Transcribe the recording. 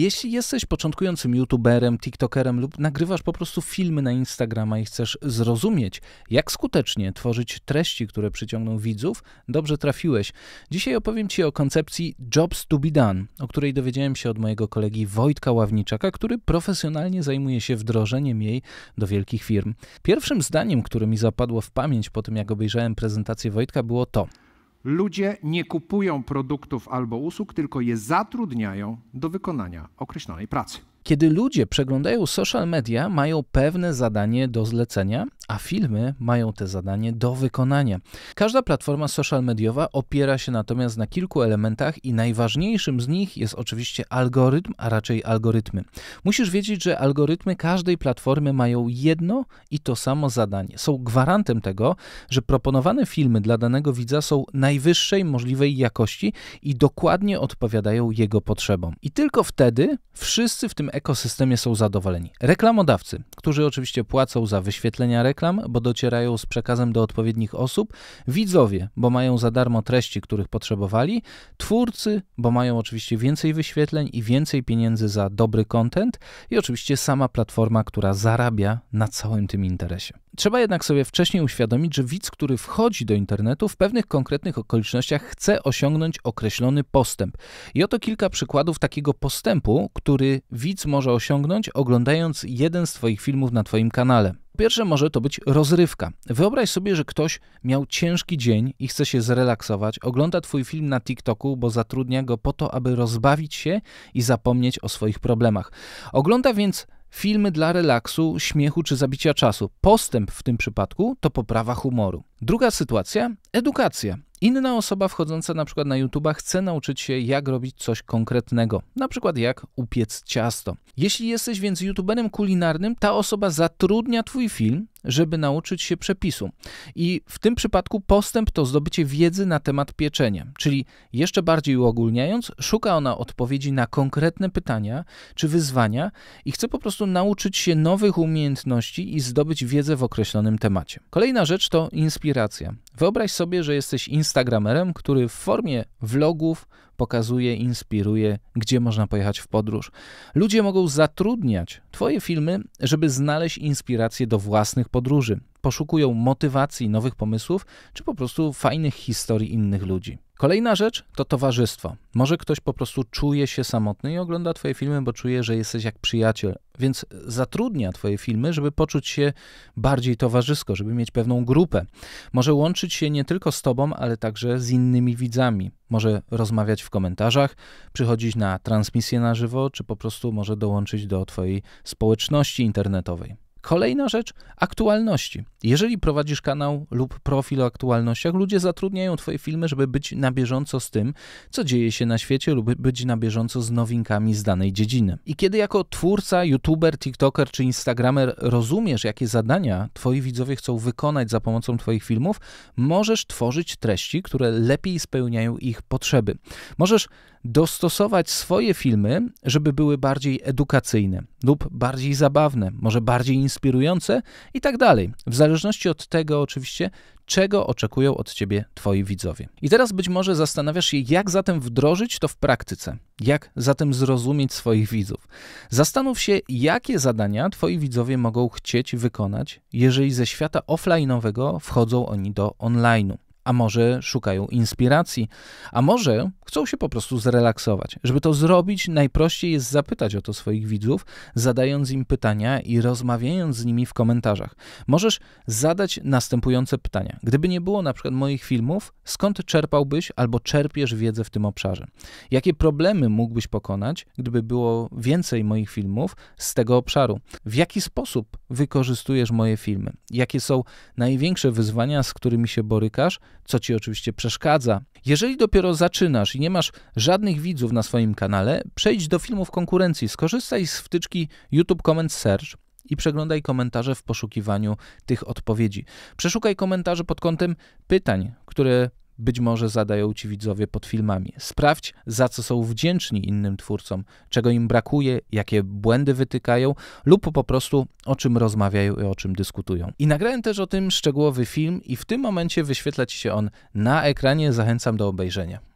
Jeśli jesteś początkującym youtuberem, tiktokerem lub nagrywasz po prostu filmy na Instagrama i chcesz zrozumieć, jak skutecznie tworzyć treści, które przyciągną widzów, dobrze trafiłeś. Dzisiaj opowiem Ci o koncepcji Jobs to be Done, o której dowiedziałem się od mojego kolegi Wojtka Ławniczaka, który profesjonalnie zajmuje się wdrożeniem jej do wielkich firm. Pierwszym zdaniem, które mi zapadło w pamięć po tym, jak obejrzałem prezentację Wojtka, było to – Ludzie nie kupują produktów albo usług, tylko je zatrudniają do wykonania określonej pracy. Kiedy ludzie przeglądają social media, mają pewne zadanie do zlecenia a filmy mają te zadanie do wykonania. Każda platforma social mediowa opiera się natomiast na kilku elementach i najważniejszym z nich jest oczywiście algorytm, a raczej algorytmy. Musisz wiedzieć, że algorytmy każdej platformy mają jedno i to samo zadanie. Są gwarantem tego, że proponowane filmy dla danego widza są najwyższej możliwej jakości i dokładnie odpowiadają jego potrzebom. I tylko wtedy wszyscy w tym ekosystemie są zadowoleni. Reklamodawcy, którzy oczywiście płacą za wyświetlenia reklam, reklam, bo docierają z przekazem do odpowiednich osób, widzowie, bo mają za darmo treści, których potrzebowali, twórcy, bo mają oczywiście więcej wyświetleń i więcej pieniędzy za dobry content i oczywiście sama platforma, która zarabia na całym tym interesie. Trzeba jednak sobie wcześniej uświadomić, że widz, który wchodzi do internetu, w pewnych konkretnych okolicznościach chce osiągnąć określony postęp. I oto kilka przykładów takiego postępu, który widz może osiągnąć, oglądając jeden z Twoich filmów na Twoim kanale. Po pierwsze, może to być rozrywka. Wyobraź sobie, że ktoś miał ciężki dzień i chce się zrelaksować, ogląda Twój film na TikToku, bo zatrudnia go po to, aby rozbawić się i zapomnieć o swoich problemach. Ogląda więc filmy dla relaksu, śmiechu czy zabicia czasu. Postęp w tym przypadku to poprawa humoru. Druga sytuacja edukacja. Inna osoba wchodząca na przykład na YouTube, chce nauczyć się, jak robić coś konkretnego, na przykład jak upiec ciasto. Jeśli jesteś więc YouTuberem kulinarnym, ta osoba zatrudnia Twój film żeby nauczyć się przepisu. I w tym przypadku postęp to zdobycie wiedzy na temat pieczenia, czyli jeszcze bardziej uogólniając, szuka ona odpowiedzi na konkretne pytania czy wyzwania i chce po prostu nauczyć się nowych umiejętności i zdobyć wiedzę w określonym temacie. Kolejna rzecz to inspiracja. Wyobraź sobie, że jesteś Instagramerem, który w formie vlogów, pokazuje, inspiruje, gdzie można pojechać w podróż. Ludzie mogą zatrudniać Twoje filmy, żeby znaleźć inspirację do własnych podróży poszukują motywacji, nowych pomysłów, czy po prostu fajnych historii innych ludzi. Kolejna rzecz to towarzystwo. Może ktoś po prostu czuje się samotny i ogląda Twoje filmy, bo czuje, że jesteś jak przyjaciel, więc zatrudnia Twoje filmy, żeby poczuć się bardziej towarzysko, żeby mieć pewną grupę. Może łączyć się nie tylko z Tobą, ale także z innymi widzami. Może rozmawiać w komentarzach, przychodzić na transmisję na żywo, czy po prostu może dołączyć do Twojej społeczności internetowej. Kolejna rzecz, aktualności. Jeżeli prowadzisz kanał lub profil o aktualnościach, ludzie zatrudniają Twoje filmy, żeby być na bieżąco z tym, co dzieje się na świecie, lub być na bieżąco z nowinkami z danej dziedziny. I kiedy jako twórca, youtuber, tiktoker czy instagramer rozumiesz, jakie zadania Twoi widzowie chcą wykonać za pomocą Twoich filmów, możesz tworzyć treści, które lepiej spełniają ich potrzeby. Możesz dostosować swoje filmy, żeby były bardziej edukacyjne lub bardziej zabawne, może bardziej inspirujące inspirujące i tak dalej. W zależności od tego oczywiście, czego oczekują od ciebie twoi widzowie. I teraz być może zastanawiasz się, jak zatem wdrożyć to w praktyce, jak zatem zrozumieć swoich widzów. Zastanów się, jakie zadania twoi widzowie mogą chcieć wykonać, jeżeli ze świata offline'owego wchodzą oni do online'u a może szukają inspiracji, a może chcą się po prostu zrelaksować. Żeby to zrobić, najprościej jest zapytać o to swoich widzów, zadając im pytania i rozmawiając z nimi w komentarzach. Możesz zadać następujące pytania. Gdyby nie było na przykład moich filmów, skąd czerpałbyś albo czerpiesz wiedzę w tym obszarze? Jakie problemy mógłbyś pokonać, gdyby było więcej moich filmów z tego obszaru? W jaki sposób wykorzystujesz moje filmy? Jakie są największe wyzwania, z którymi się borykasz? co ci oczywiście przeszkadza. Jeżeli dopiero zaczynasz i nie masz żadnych widzów na swoim kanale, przejdź do filmów konkurencji, skorzystaj z wtyczki YouTube Comment Search i przeglądaj komentarze w poszukiwaniu tych odpowiedzi. Przeszukaj komentarze pod kątem pytań, które być może zadają ci widzowie pod filmami. Sprawdź, za co są wdzięczni innym twórcom, czego im brakuje, jakie błędy wytykają, lub po prostu o czym rozmawiają i o czym dyskutują. I nagrałem też o tym szczegółowy film, i w tym momencie wyświetla ci się on na ekranie. Zachęcam do obejrzenia.